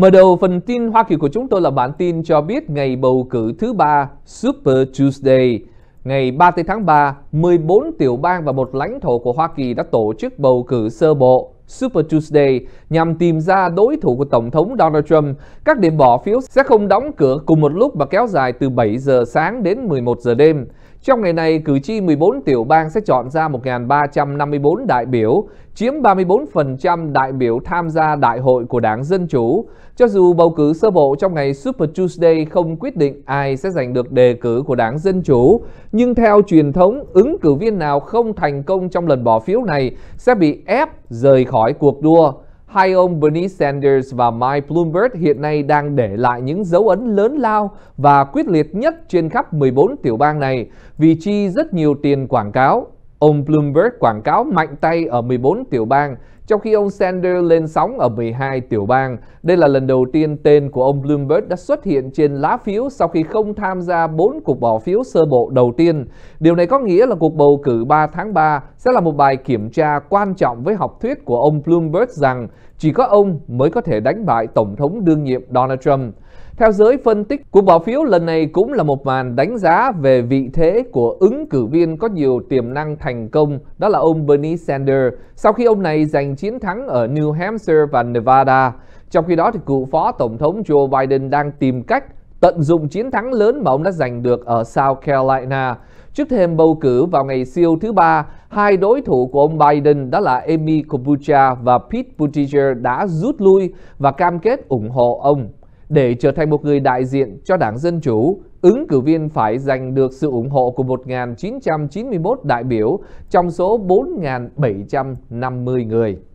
Mở đầu phần tin Hoa Kỳ của chúng tôi là bản tin cho biết ngày bầu cử thứ ba Super Tuesday. Ngày 3 tháng 3, 14 tiểu bang và một lãnh thổ của Hoa Kỳ đã tổ chức bầu cử sơ bộ Super Tuesday nhằm tìm ra đối thủ của Tổng thống Donald Trump. Các điểm bỏ phiếu sẽ không đóng cửa cùng một lúc và kéo dài từ 7 giờ sáng đến 11 giờ đêm. Trong ngày này, cử tri 14 tiểu bang sẽ chọn ra 1.354 đại biểu, chiếm 34% đại biểu tham gia đại hội của đảng Dân Chủ. Cho dù bầu cử sơ bộ trong ngày Super Tuesday không quyết định ai sẽ giành được đề cử của đảng Dân Chủ, nhưng theo truyền thống, ứng cử viên nào không thành công trong lần bỏ phiếu này sẽ bị ép rời khỏi cuộc đua. Hai ông Bernie Sanders và Mike Bloomberg hiện nay đang để lại những dấu ấn lớn lao và quyết liệt nhất trên khắp 14 tiểu bang này vì chi rất nhiều tiền quảng cáo. Ông Bloomberg quảng cáo mạnh tay ở 14 tiểu bang trong khi ông Sanders lên sóng ở 12 tiểu bang, đây là lần đầu tiên tên của ông Bloomberg đã xuất hiện trên lá phiếu sau khi không tham gia 4 cuộc bỏ phiếu sơ bộ đầu tiên. Điều này có nghĩa là cuộc bầu cử 3 tháng 3 sẽ là một bài kiểm tra quan trọng với học thuyết của ông Bloomberg rằng chỉ có ông mới có thể đánh bại Tổng thống đương nhiệm Donald Trump. Theo giới phân tích, cuộc bỏ phiếu lần này cũng là một màn đánh giá về vị thế của ứng cử viên có nhiều tiềm năng thành công, đó là ông Bernie Sanders, sau khi ông này giành chiến thắng ở New Hampshire và Nevada. Trong khi đó, thì cựu phó tổng thống Joe Biden đang tìm cách tận dụng chiến thắng lớn mà ông đã giành được ở South Carolina. Trước thêm bầu cử vào ngày siêu thứ ba, hai đối thủ của ông Biden đó là Amy Klobuchar và Pete Buttigieg đã rút lui và cam kết ủng hộ ông. Để trở thành một người đại diện cho đảng Dân Chủ, ứng cử viên phải giành được sự ủng hộ của 1.991 đại biểu trong số 4.750 người.